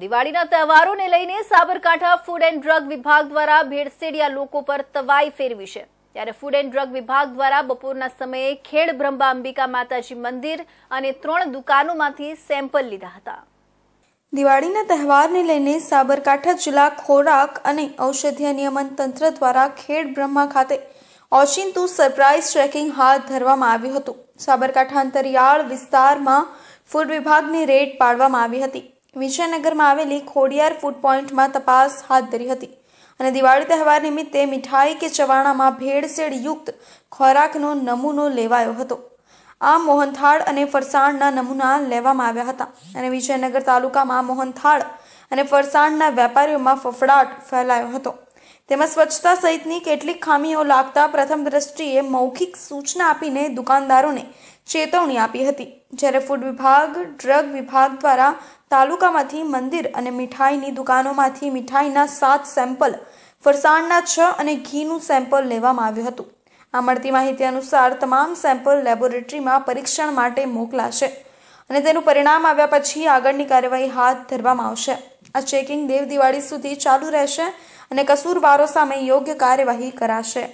દિવાળીના તહેવારોને લઈને સાબરકાંઠા ફૂડ એન્ડ ડ્રગ વિભાગ દ્વારા ભેળસેડિયા લોકો પર તવાઈ ફેરવી છે ત્યારે ફૂડ એન્ડ ડ્રગ વિભાગ દ્વારા બપોરના સમયે ખેડ બ્રહ્મા અંબિકા માતાજી મંદિર અને ત્રણ દુકાનોમાંથી સેમ્પલ લીધા હતા દિવાળીના તહેવારને લઈને સાબરકાંઠા જિલ્લા ખોરાક અને ઔષધીય નિયમન તંત્ર દ્વારા ખેડ બ્રહ્મા ખાતે ઓશિંતુ સરપ્રાઇઝ ચેકિંગ હાથ ધરવામાં આવ્યું હતું સાબરકાંઠા અંતરિયાળ વિસ્તારમાં ફૂડ વિભાગની રેડ પાડવામાં આવી હતી વિજયનગરમાં આવેલી ખોડિયાર ફૂડ પોઈન્ટમાં તપાસ હાથ ધરી હતી અને દિવાળી તહેવાર નિમિત્તે મીઠાઈ કે ચવાણામાં યુક્ત ખોરાકનો નમૂનો લેવાયો હતો આ મોહનથાળ અને ફરસાણના નમૂના લેવામાં આવ્યા હતા અને વિજયનગર તાલુકામાં મોહનથાળ અને ફરસાણના વેપારીઓમાં ફફડાટ ફેલાયો હતો તેમાં સ્વચ્છતા સહિતની કેટલીક ખામીઓ લાગતા પ્રથમ દ્રષ્ટિએ મૌખિક સૂચના આપીને દુકાનદારોને ચેતવણી આપી હતી જ્યારે ફૂડ વિભાગ ડ્રગ વિભાગ દ્વારા તાલુકામાંથી મંદિર અને મીઠાઈની દુકાનોમાંથી મીઠાઈના સાત સેમ્પલ ફરસાણના છ અને ઘીનું સેમ્પલ લેવામાં આવ્યું હતું આ મળતી માહિતી અનુસાર તમામ સેમ્પલ લેબોરેટરીમાં પરીક્ષણ માટે મોકલાશે અને તેનું પરિણામ આવ્યા પછી આગળની કાર્યવાહી હાથ ધરવામાં આવશે આ ચેકિંગ દેવ દિવાળી સુધી ચાલુ રહેશે અને કસૂરવારો સામે યોગ્ય કાર્યવાહી કરાશે